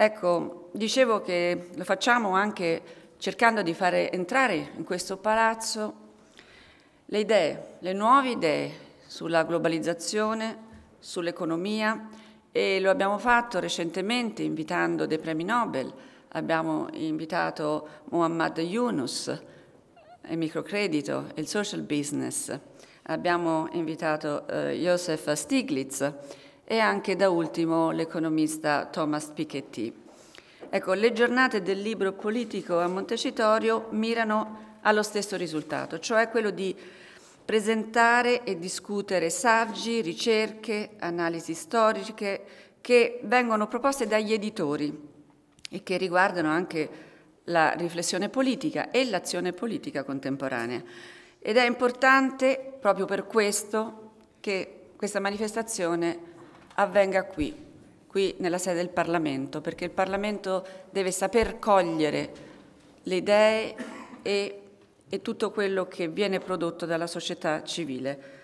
Ecco, dicevo che lo facciamo anche cercando di fare entrare in questo palazzo le idee, le nuove idee sulla globalizzazione, sull'economia e lo abbiamo fatto recentemente invitando dei premi Nobel, abbiamo invitato Muhammad Yunus, il microcredito e il social business, abbiamo invitato eh, Joseph Stiglitz e anche da ultimo l'economista Thomas Piketty. Ecco, le giornate del libro politico a Montecitorio mirano allo stesso risultato, cioè quello di presentare e discutere saggi, ricerche, analisi storiche che vengono proposte dagli editori e che riguardano anche la riflessione politica e l'azione politica contemporanea. Ed è importante proprio per questo che questa manifestazione avvenga qui, qui nella sede del Parlamento, perché il Parlamento deve saper cogliere le idee e, e tutto quello che viene prodotto dalla società civile.